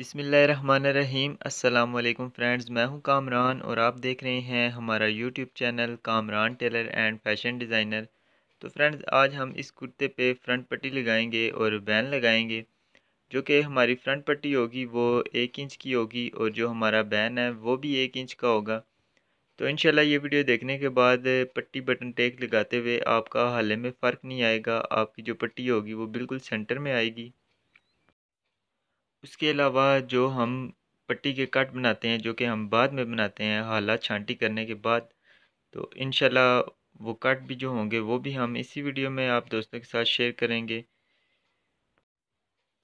बिसमीम अल्लाम फ्रेंड्स मैं हूं कामरान और आप देख रहे हैं हमारा YouTube channel Kamran tailor and fashion designer तो फ्रेंड्स आज हम इस कुर्ते पे फ्रंट पट्टी लगाएंगे और बैन लगाएंगे जो कि हमारी फ्रंट पट्टी होगी वो एक इंच की होगी और जो हमारा बैन है वो भी एक इंच का होगा तो इन ये वीडियो देखने के बाद पट्टी बटन टेक लगाते हुए आपका हाले में फ़र्क नहीं आएगा आपकी जो पट्टी होगी वो बिल्कुल सेंटर में आएगी उसके अलावा जो हम पट्टी के कट बनाते हैं जो कि हम बाद में बनाते हैं हालात छांटी करने के बाद तो इन वो कट भी जो होंगे वो भी हम इसी वीडियो में आप दोस्तों के साथ शेयर करेंगे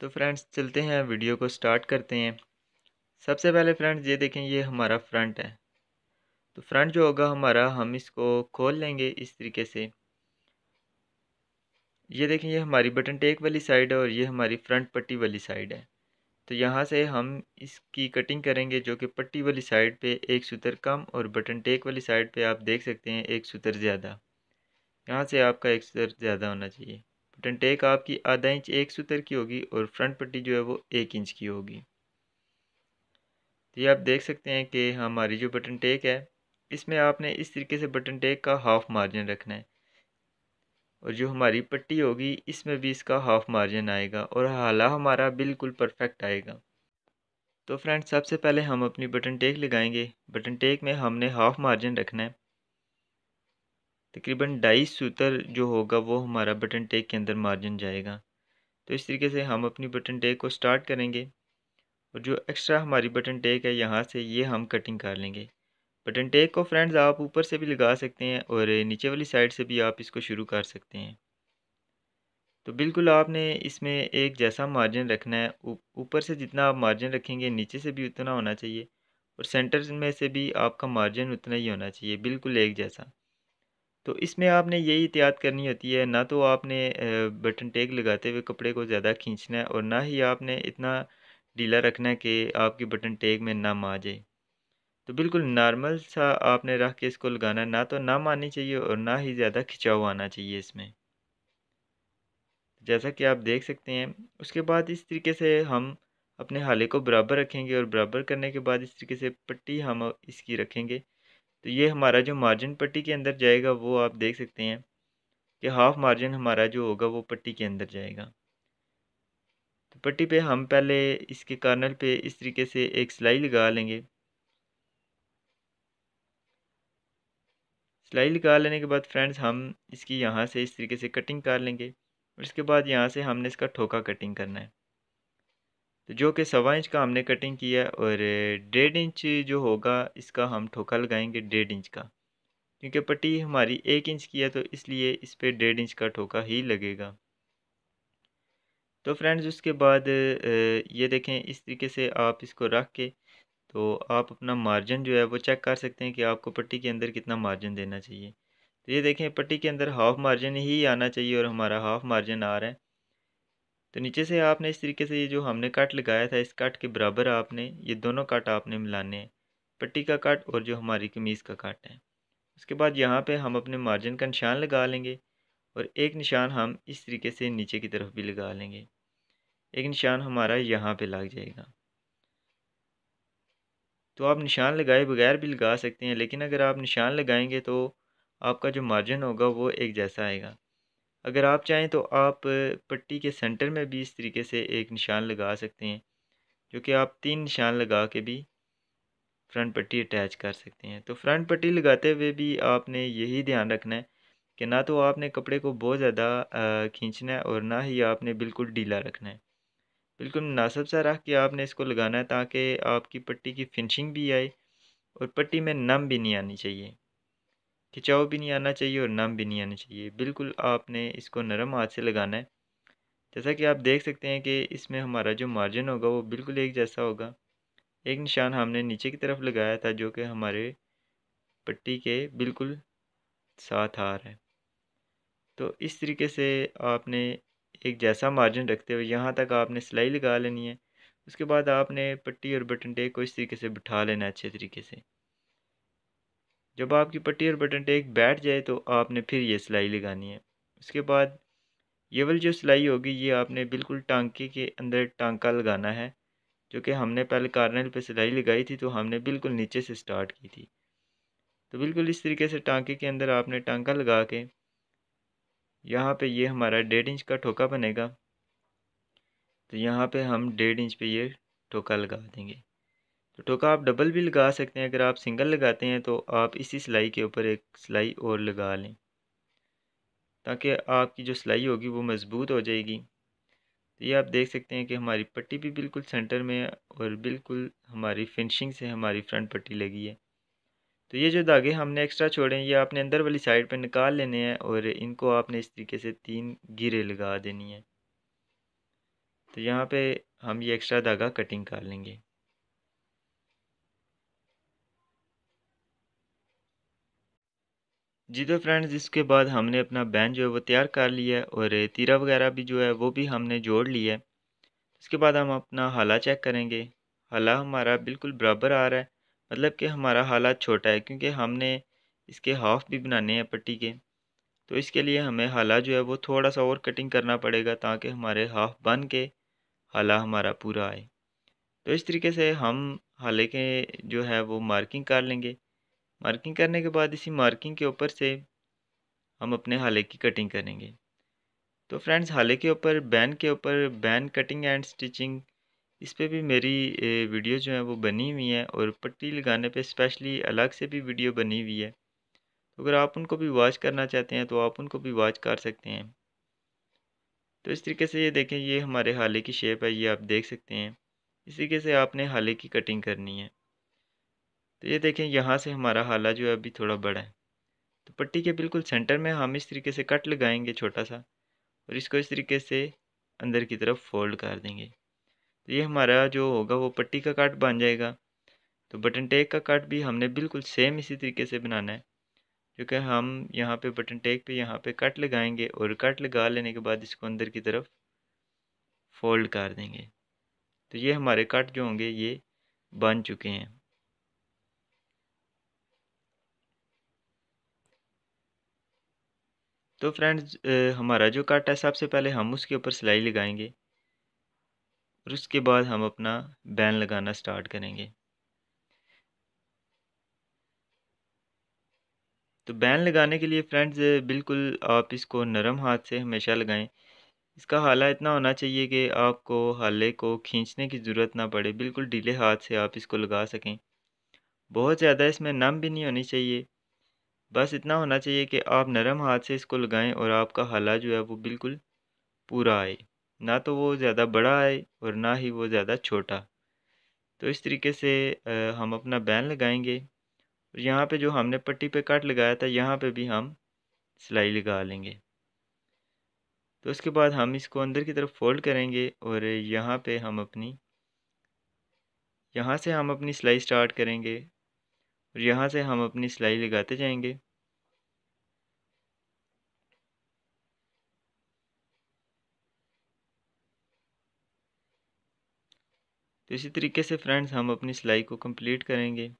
तो फ्रेंड्स चलते हैं वीडियो को स्टार्ट करते हैं सबसे पहले फ्रेंड्स ये देखें ये हमारा फ्रंट है तो फ्रंट जो होगा हमारा हम इसको खोल लेंगे इस तरीके से ये देखें ये हमारी बटन टेक वाली साइड है और ये हमारी फ्रंट पट्टी वाली साइड है तो यहाँ से हम इसकी कटिंग करेंगे जो कि पट्टी वाली साइड पे एक सूतर कम और बटन टेक वाली साइड पे आप देख सकते हैं एक सूतर ज़्यादा यहाँ से आपका एक सूतर ज़्यादा होना चाहिए बटन टेक आपकी आधा इंच एक सूतर की होगी और फ्रंट पट्टी जो है वो एक इंच की होगी तो ये आप देख सकते हैं कि हमारी जो बटन टेक है इसमें आपने इस तरीके से बटन टेक का हाफ मार्जिन रखना है और जो हमारी पट्टी होगी इसमें भी इसका हाफ मार्जिन आएगा और हाला हमारा बिल्कुल परफेक्ट आएगा तो फ्रेंड्स सबसे पहले हम अपनी बटन टेक लगाएंगे बटन टेक में हमने हाफ मार्जिन रखना है तकरीबन ढाई सूतर जो होगा वो हमारा बटन टेक के अंदर मार्जिन जाएगा तो इस तरीके से हम अपनी बटन टेक को स्टार्ट करेंगे और जो एक्स्ट्रा हमारी बटन टेक है यहाँ से ये हम कटिंग कर लेंगे बटन टेक को फ्रेंड्स आप ऊपर से भी लगा सकते हैं और नीचे वाली साइड से भी आप इसको शुरू कर सकते हैं तो बिल्कुल आपने इसमें एक जैसा मार्जिन रखना है ऊपर से जितना आप मार्जिन रखेंगे नीचे से भी उतना होना चाहिए और सेंटर में से भी आपका मार्जिन उतना ही होना चाहिए बिल्कुल एक जैसा तो इसमें आपने यही एहतियात करनी होती है ना तो आपने बटन टेक लगाते हुए कपड़े को ज़्यादा खींचना है और ना ही आपने इतना ढीला रखना है कि आपकी बटन टेक में ना आ जाए तो बिल्कुल नॉर्मल सा आपने रख के इसको लगाना ना तो नम आनी चाहिए और ना ही ज़्यादा खिंचाव आना चाहिए इसमें जैसा कि आप देख सकते हैं उसके बाद इस तरीके से हम अपने हाले को बराबर रखेंगे और बराबर करने के बाद इस तरीके से पट्टी हम इसकी रखेंगे तो ये हमारा जो मार्जिन पट्टी के अंदर जाएगा वो आप देख सकते हैं कि हाफ़ मार्जिन हमारा जो होगा वो पट्टी के अंदर जाएगा तो पट्टी पे हम पहले इसके कार्नर पे इस तरीके से एक सिलाई लगा लेंगे सिलाई निकाल लेने के बाद फ्रेंड्स हम इसकी यहाँ से इस तरीके से कटिंग कर लेंगे और इसके बाद यहाँ से हमने इसका ठोका कटिंग करना है तो जो कि सवा इंच का हमने कटिंग किया है और डेढ़ इंच जो होगा इसका हम ठोका लगाएंगे डेढ़ इंच का क्योंकि पट्टी हमारी एक इंच की है तो इसलिए इस पर डेढ़ इंच का ठोका ही लगेगा तो फ्रेंड्स उसके बाद ये देखें इस तरीके से आप इसको रख के तो आप अपना मार्जिन जो है वो चेक कर सकते हैं कि आपको पट्टी के अंदर कितना मार्जिन देना चाहिए तो ये देखें पट्टी के अंदर हाफ़ मार्जिन ही आना चाहिए और हमारा हाफ़ मार्जिन आ रहा है तो नीचे से आपने इस तरीके से ये जो हमने कट लगाया था इस कट के बराबर आपने ये दोनों कट आपने मिलाने हैं पट्टी का कट और जो हमारी कमीज़ का कट है उसके बाद यहाँ पे हम अपने मार्जिन का निशान लगा लेंगे और एक निशान हम इस तरीके से नीचे की तरफ भी लगा लेंगे एक निशान हमारा यहाँ पे लग जाएगा तो आप निशान लगाए बगैर भी लगा सकते हैं लेकिन अगर आप निशान लगाएंगे तो आपका जो मार्जिन होगा वो एक जैसा आएगा अगर आप चाहें तो आप पट्टी के सेंटर में भी इस तरीके से एक निशान लगा सकते हैं जो कि आप तीन निशान लगा के भी फ्रंट पट्टी अटैच कर सकते हैं तो फ्रंट पट्टी लगाते हुए भी आपने यही ध्यान रखना है कि ना तो आपने कपड़े को बहुत ज़्यादा खींचना है और ना ही आपने बिल्कुल ढीला रखना है बिल्कुल मुनासब सा रख के आपने इसको लगाना है ताकि आपकी पट्टी की फिनिशिंग भी आए और पट्टी में नम भी नहीं आनी चाहिए खिंचाव भी नहीं आना चाहिए और नम भी नहीं आना चाहिए बिल्कुल आपने इसको नरम हाथ से लगाना है जैसा कि आप देख सकते हैं कि इसमें हमारा जो मार्जिन होगा वो बिल्कुल एक जैसा होगा एक निशान हमने नीचे की तरफ लगाया था जो कि हमारे पट्टी के बिल्कुल साथ आ रहा है तो इस तरीके से आपने एक जैसा मार्जिन रखते हुए यहाँ तक आपने सिलाई लगा लेनी है उसके बाद आपने पट्टी और बटन टेक को इस तरीके से बिठा लेना है अच्छे तरीके से जब आपकी पट्टी और बटन टेक बैठ जाए तो आपने फिर ये सिलाई लगानी है उसके बाद ये वाली जो सिलाई होगी ये आपने बिल्कुल टांके के अंदर टांका लगाना है जो कि हमने पहले कार्नल पे सिलाई लगाई थी तो हमने बिल्कुल नीचे से स्टार्ट की थी तो बिल्कुल इस तरीके से टांके के अंदर आपने टांका लगा के यहाँ पे ये हमारा डेढ़ इंच का ठोका बनेगा तो यहाँ पे हम डेढ़ इंच पे ये ठोका लगा देंगे तो ठोका आप डबल भी लगा सकते हैं अगर आप सिंगल लगाते हैं तो आप इसी सिलाई के ऊपर एक सिलाई और लगा लें ताकि आपकी जो सिलाई होगी वो मज़बूत हो जाएगी तो ये आप देख सकते हैं कि हमारी पट्टी भी बिल्कुल सेंटर में है और बिल्कुल हमारी फिनिशिंग से हमारी फ्रंट पट्टी लगी है तो ये जो धागे हमने एक्स्ट्रा छोड़े हैं ये आपने अंदर वाली साइड पे निकाल लेने हैं और इनको आपने इस तरीके से तीन गिरे लगा देनी है तो यहाँ पे हम ये एक्स्ट्रा धागा कटिंग कर लेंगे जी तो फ्रेंड्स इसके बाद हमने अपना बैन जो है वो तैयार कर लिया है और तीरा वगैरह भी जो है वो भी हमने जोड़ लिया है इसके बाद हम अपना हला चेक करेंगे हला हमारा बिल्कुल बराबर आ रहा है मतलब कि हमारा हालात छोटा है क्योंकि हमने इसके हाफ़ भी बनाने हैं पट्टी के तो इसके लिए हमें हाला जो है वो थोड़ा सा और कटिंग करना पड़ेगा ताकि हमारे हाफ़ बन के हाला हमारा पूरा आए तो इस तरीके से हम हाले के जो है वो मार्किंग कर लेंगे मार्किंग करने के बाद इसी मार्किंग के ऊपर से हम अपने हाले की कटिंग करेंगे तो फ्रेंड्स हाले के ऊपर बैन के ऊपर बैन कटिंग एंड स्टिचिंग इस पर भी मेरी वीडियो जो है वो बनी हुई है और पट्टी लगाने पे स्पेशली अलग से भी वीडियो बनी हुई है तो अगर आप उनको भी वॉच करना चाहते हैं तो आप उनको भी वॉच कर सकते हैं तो इस तरीके से ये देखें ये हमारे हाले की शेप है ये आप देख सकते हैं इस तरीके से आपने हाले की कटिंग करनी है तो ये देखें यहाँ से हमारा हाला जो है अभी थोड़ा बड़ा है तो पट्टी के बिल्कुल सेंटर में हम इस तरीके से कट लगाएंगे छोटा सा और इसको इस तरीके से अंदर की तरफ फोल्ड कर देंगे तो ये हमारा जो होगा वो पट्टी का काट बन जाएगा तो बटन टेक का कट भी हमने बिल्कुल सेम इसी तरीके से बनाना है क्योंकि हम यहाँ पे बटन टेक पे यहाँ पे कट लगाएंगे और कट लगा लेने के बाद इसको अंदर की तरफ फोल्ड कर देंगे तो ये हमारे कट जो होंगे ये बन चुके हैं तो फ्रेंड्स हमारा जो कट है सबसे पहले हम उसके ऊपर सिलाई लगाएंगे और उसके बाद हम अपना बैन लगाना स्टार्ट करेंगे तो बैन लगाने के लिए फ्रेंड्स बिल्कुल आप इसको नरम हाथ से हमेशा लगाएं इसका हाला इतना होना चाहिए कि आपको हाले को खींचने की ज़रूरत ना पड़े बिल्कुल ढीले हाथ से आप इसको लगा सकें बहुत ज़्यादा इसमें नम भी नहीं होनी चाहिए बस इतना होना चाहिए कि आप नरम हाथ से इसको लगाएं और आपका हाला जो है वो बिल्कुल पूरा आए ना तो वो ज़्यादा बड़ा आए और ना ही वो ज़्यादा छोटा तो इस तरीके से हम अपना बैन लगाएंगे और यहाँ पे जो हमने पट्टी पे काट लगाया था यहाँ पे भी हम सिलाई लगा लेंगे तो उसके बाद हम इसको अंदर की तरफ फोल्ड करेंगे और यहाँ पे हम अपनी यहाँ से हम अपनी सिलाई स्टार्ट करेंगे और यहाँ से हम अपनी सिलाई लगाते जाएंगे तो इसी तरीके से फ्रेंड्स हम अपनी सिलाई को कंप्लीट करेंगे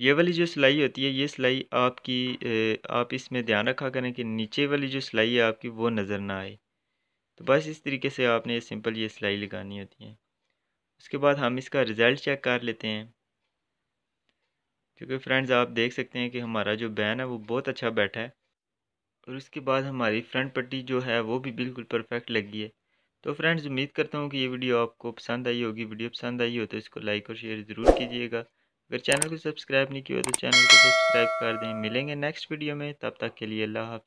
ये वाली जो सिलाई होती है ये सिलाई आपकी आप इसमें ध्यान रखा करें कि नीचे वाली जो सिलाई है आपकी वो नज़र ना आए तो बस इस तरीके से आपने ये सिंपल ये सिलाई लगानी होती है उसके बाद हम इसका रिज़ल्ट चेक कर लेते हैं क्योंकि फ्रेंड्स आप देख सकते हैं कि हमारा जो बैन है वो बहुत अच्छा बैठा है और इसके बाद हमारी फ्रंट पट्टी जो है वो भी बिल्कुल परफेक्ट लगी है तो फ्रेंड्स उम्मीद करता हूँ कि ये वीडियो आपको पसंद आई होगी वीडियो पसंद आई हो तो इसको लाइक और शेयर ज़रूर कीजिएगा अगर चैनल को सब्सक्राइब नहीं किया तो चैनल को सब्सक्राइब कर दें मिलेंगे नेक्स्ट वीडियो में तब तक के लिए अल्लाह हाफि